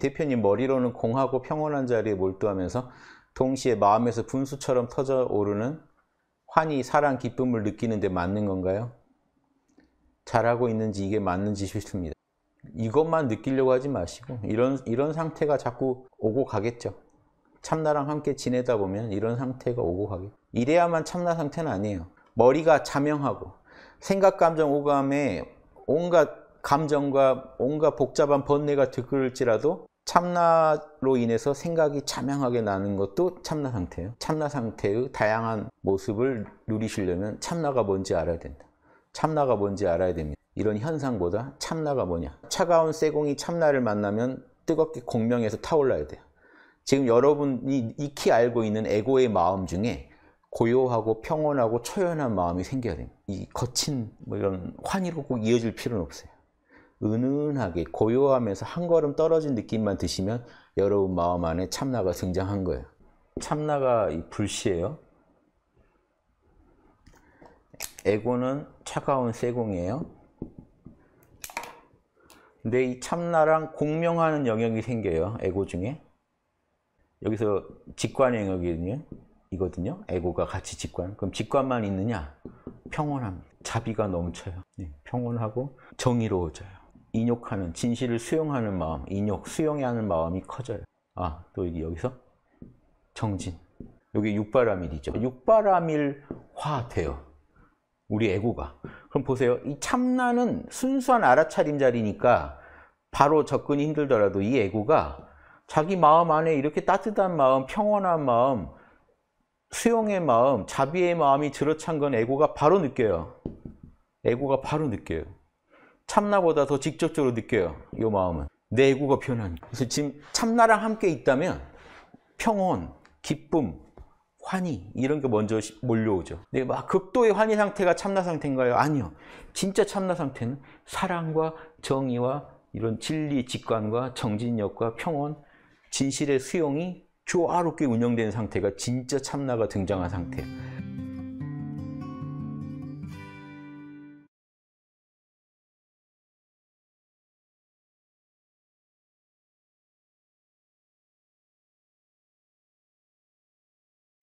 대표님 머리로는 공하고 평온한 자리에 몰두하면서 동시에 마음에서 분수처럼 터져 오르는 환희, 사랑, 기쁨을 느끼는데 맞는 건가요? 잘하고 있는지 이게 맞는지 싫습니다 이것만 느끼려고 하지 마시고 이런 이런 상태가 자꾸 오고 가겠죠. 참나랑 함께 지내다 보면 이런 상태가 오고 가겠. 이래야만 참나 상태는 아니에요. 머리가 자명하고 생각, 감정, 오감에 온갖 감정과 온갖 복잡한 번뇌가 들끓을지라도 참나로 인해서 생각이 자명하게 나는 것도 참나 상태예요. 참나 상태의 다양한 모습을 누리시려면 참나가 뭔지 알아야 된다. 참나가 뭔지 알아야 됩니다. 이런 현상보다 참나가 뭐냐. 차가운 쇠공이 참나를 만나면 뜨겁게 공명해서 타올라야 돼요. 지금 여러분이 익히 알고 있는 에고의 마음 중에 고요하고 평온하고 초연한 마음이 생겨야 됩니다. 이 거친 뭐 이런 환희로 꼭 이어질 필요는 없어요. 은은하게 고요하면서 한 걸음 떨어진 느낌만 드시면 여러분 마음 안에 참나가 등장한 거예요. 참나가 불시예요. 에고는 차가운 세공이에요. 근데 이 참나랑 공명하는 영역이 생겨요. 에고 중에. 여기서 직관 영역이거든요. 이거든요. 에고가 같이 직관. 그럼 직관만 있느냐? 평온합니다. 자비가 넘쳐요. 네, 평온하고 정의로워져요. 인욕하는 진실을 수용하는 마음, 인욕, 수용해 하는 마음이 커져요. 아, 또 여기서 정진. 여기 육바라밀이죠. 육바라밀화 돼요. 우리 애고가. 그럼 보세요. 이 참나는 순수한 알아차림 자리니까 바로 접근이 힘들더라도 이 애고가 자기 마음 안에 이렇게 따뜻한 마음, 평온한 마음, 수용의 마음, 자비의 마음이 들어찬 건 애고가 바로 느껴요. 애고가 바로 느껴요. 참나보다 더 직접적으로 느껴요. 이 마음은. 내구가 표현하 그래서 지금 참나랑 함께 있다면 평온, 기쁨, 환희 이런 게 먼저 몰려오죠. 근데 막 극도의 환희 상태가 참나 상태인가요? 아니요. 진짜 참나 상태는 사랑과 정의와 이런 진리 직관과 정진력과 평온, 진실의 수용이 조화롭게 운영된 상태가 진짜 참나가 등장한 상태예요.